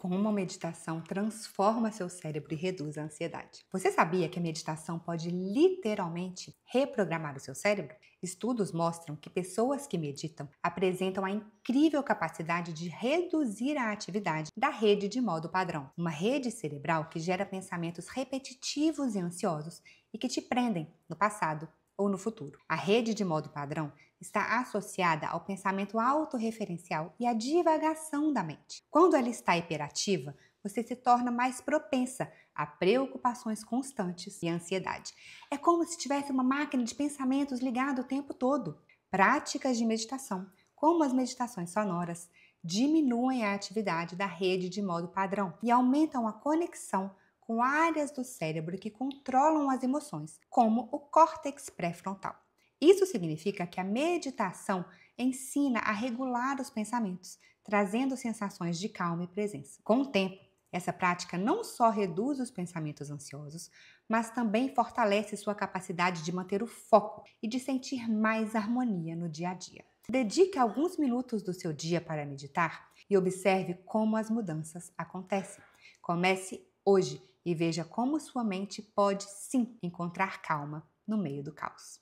como a meditação transforma seu cérebro e reduz a ansiedade. Você sabia que a meditação pode literalmente reprogramar o seu cérebro? Estudos mostram que pessoas que meditam apresentam a incrível capacidade de reduzir a atividade da rede de modo padrão, uma rede cerebral que gera pensamentos repetitivos e ansiosos e que te prendem no passado ou no futuro. A rede de modo padrão está associada ao pensamento autorreferencial e à divagação da mente. Quando ela está hiperativa, você se torna mais propensa a preocupações constantes e ansiedade. É como se tivesse uma máquina de pensamentos ligada o tempo todo. Práticas de meditação, como as meditações sonoras, diminuem a atividade da rede de modo padrão e aumentam a conexão com áreas do cérebro que controlam as emoções, como o córtex pré-frontal. Isso significa que a meditação ensina a regular os pensamentos, trazendo sensações de calma e presença. Com o tempo, essa prática não só reduz os pensamentos ansiosos, mas também fortalece sua capacidade de manter o foco e de sentir mais harmonia no dia a dia. Dedique alguns minutos do seu dia para meditar e observe como as mudanças acontecem. Comece hoje e veja como sua mente pode sim encontrar calma no meio do caos.